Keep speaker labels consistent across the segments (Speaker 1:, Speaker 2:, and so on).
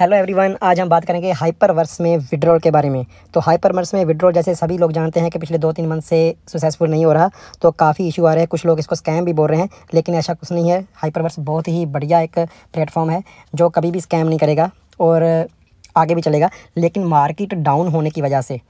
Speaker 1: hello everyone आज हम बात करेंगे हाइपरवर्स में विड्रॉल के बारे में तो हाइपरवर्स में विड्रॉल जैसे सभी लोग जानते हैं कि पिछले दो तीन मंथ से सक्सेसफुल नहीं हो रहा तो काफ़ी इशू आ रहे हैं कुछ लोग इसको स्कैम भी बोल रहे हैं लेकिन ऐसा कुछ नहीं है हाइपरवर्स बहुत ही बढ़िया एक प्लेटफॉर्म है जो कभी भी स्कैम नहीं करेगा और आगे भी चलेगा लेकिन मार्केट डाउन होने की वजह से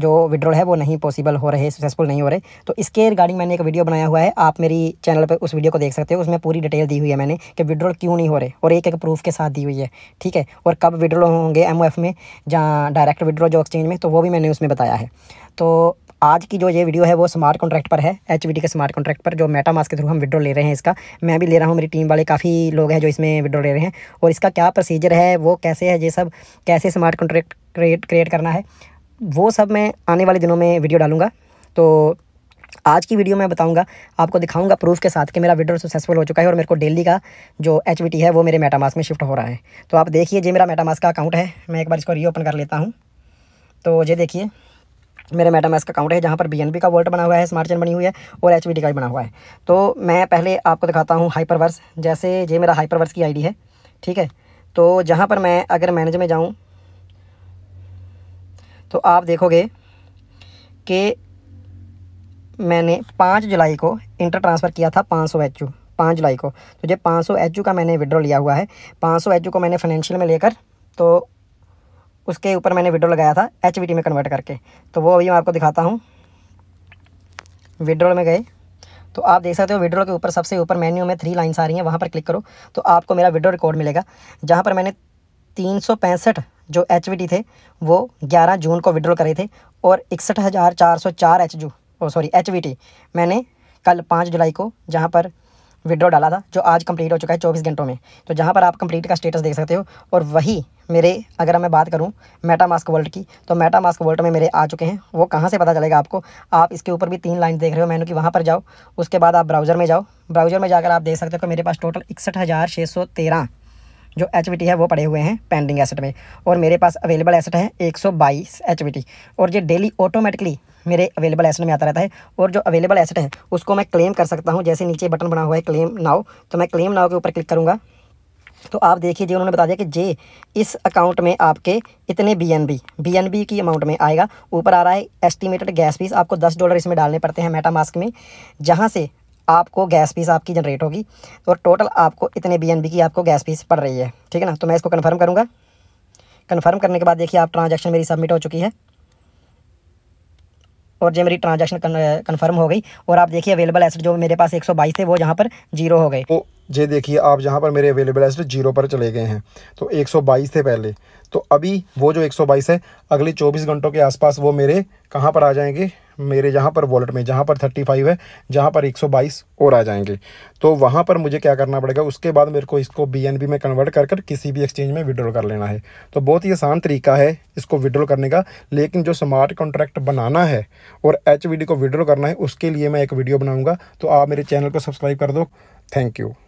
Speaker 1: जो विड्रॉल है वो नहीं पॉसिबल हो रहे सक्सेसफुल नहीं हो रहे तो इसके रिगार्डिंग मैंने एक वीडियो बनाया हुआ है आप मेरी चैनल पर उस वीडियो को देख सकते हो उसमें पूरी डिटेल दी हुई है मैंने कि विड्रॉल क्यों नहीं हो रहे और एक एक प्रूफ के साथ दी हुई है ठीक है और कब विड्रॉल होंगे एम में जहाँ डायरेक्ट विड्रॉ जो एक्सचेंज में तो वो भी मैंने उसमें बताया है तो आज की जो ये वीडियो है वो स्मार्ट कॉन्ट्रैक्ट पर है एच के स्मार्ट कॉन्ट्रैक्ट पर जो मेटा मास के थ्रू हम विड्रॉ ले रहे हैं इसका मैं भी ले रहा हूँ मेरी टीम वाले काफ़ी लोग हैं जो इसमें विड्रॉ ले रहे हैं और इसका क्या प्रोसीजर है वो कैसे है ये सब कैसे स्मार्ट कॉन्ट्रैक्ट क्रिएट क्रिएट करना है वो सब मैं आने वाले दिनों में वीडियो डालूंगा तो आज की वीडियो में बताऊंगा आपको दिखाऊंगा प्रूफ के साथ कि मेरा विड्रो सक्सेसफुल हो चुका है और मेरे को डेली का जो एच है वो मेरे मेटामास में शिफ्ट हो रहा है तो आप देखिए ये मेरा मेटामास का अकाउंट है मैं एक बार इसको रीओपन कर लेता हूँ तो ये देखिए मेरे मेटामास का अकाउंट है जहाँ पर बी का वोल्ट बना हुआ है स्मार्ट चेन बनी हुई है और एच का भी बना हुआ है तो मैं पहले आपको दिखाता हूँ हाइपरवर्स जैसे ये मेरा हाइपरवर्स की आई है ठीक है तो जहाँ पर मैं अगर मैनेज में जाऊँ तो आप देखोगे कि मैंने पाँच जुलाई को इंटर ट्रांसफ़र किया था पाँच सौ एच यू पाँच जुलाई को तो जब पाँच सौ एच यू का मैंने विड्रॉ लिया हुआ है पाँच सौ एच यू को मैंने फाइनेंशियल में लेकर तो उसके ऊपर मैंने विड्रॉ लगाया था एच में कन्वर्ट करके तो वो अभी मैं आपको दिखाता हूँ विड्रॉल में गए तो आप देख सकते हो विड्रॉल के ऊपर सबसे ऊपर मेन्यू में थ्री लाइन्स आ रही हैं वहाँ पर क्लिक करो तो आपको मेरा विड्रॉ रिकॉर्ड मिलेगा जहाँ पर मैंने तीन सौ पैंसठ जो एच थे वो 11 जून को विड्रॉल करे थे और इकसठ हज़ार चार सौ चार एच जू सॉरी एच मैंने कल पाँच जुलाई को जहाँ पर विड्रॉ डाला था जो आज कंप्लीट हो चुका है चौबीस घंटों में तो जहाँ पर आप कंप्लीट का स्टेटस देख सकते हो और वही मेरे अगर मैं बात करूँ मेटा मास्क वर्ल्ड की तो मेटा मास्क वर्ल्ड में मेरे आ चुके हैं वो कहाँ से पता चलेगा आपको आप इसके ऊपर भी तीन लाइन देख रहे हो मैंने कि वहाँ पर जाओ उसके बाद आप ब्राउज़र में जाओ ब्राउज़र में जाकर आप देख सकते हो कि मेरे पास टोटल इकसठ जो एच है वो पड़े हुए हैं पेंडिंग एसेट में और मेरे पास अवेलेबल एसेट है एक सौ और ये डेली ऑटोमेटिकली मेरे अवेलेबल एसेट में आता रहता है और जो अवेलेबल एसेट है उसको मैं क्लेम कर सकता हूँ जैसे नीचे बटन बना हुआ है क्लेम नाव तो मैं क्लेम नाव के ऊपर क्लिक करूँगा तो आप देखिए जी उन्होंने बता दिया कि जे इस अकाउंट में आपके इतने B N B B N B की अमाउंट में आएगा ऊपर आ रहा है एस्टिमेटेड गैस फीस आपको दस डॉलर इसमें डालने पड़ते हैं मेटा मास्क में जहाँ से आपको गैस फीस आपकी जनरेट होगी और टोटल आपको इतने बी की आपको गैस फीस पड़ रही है ठीक है ना तो मैं इसको कन्फर्म करूँगा कन्फर्म करने के बाद देखिए आप ट्रांजेक्शन मेरी सबमिट हो चुकी है और जो मेरी ट्रांजेक्शन कन्फर्म हो गई और आप देखिए अवेलेबल एसेट जो मेरे पास 122 थे वो यहाँ पर जीरो हो गए
Speaker 2: जे देखिए आप जहाँ पर मेरे अवेलेबल एसेट जीरो पर चले गए हैं तो 122 थे पहले तो अभी वो जो 122 है अगले 24 घंटों के आसपास वो मेरे कहाँ पर आ जाएंगे मेरे जहाँ पर वॉलेट में जहाँ पर 35 है जहाँ पर 122 और आ जाएंगे तो वहाँ पर मुझे क्या करना पड़ेगा उसके बाद मेरे को इसको बी में कन्वर्ट कर कर किसी भी एक्सचेंज में विड्रॉल कर लेना है तो बहुत ही आसान तरीका है इसको विड्रॉल करने का लेकिन जो स्मार्ट कॉन्ट्रैक्ट बनाना है और एच को विड्रॉल करना है उसके लिए मैं एक वीडियो बनाऊँगा तो आप मेरे चैनल को सब्सक्राइब कर दो थैंक यू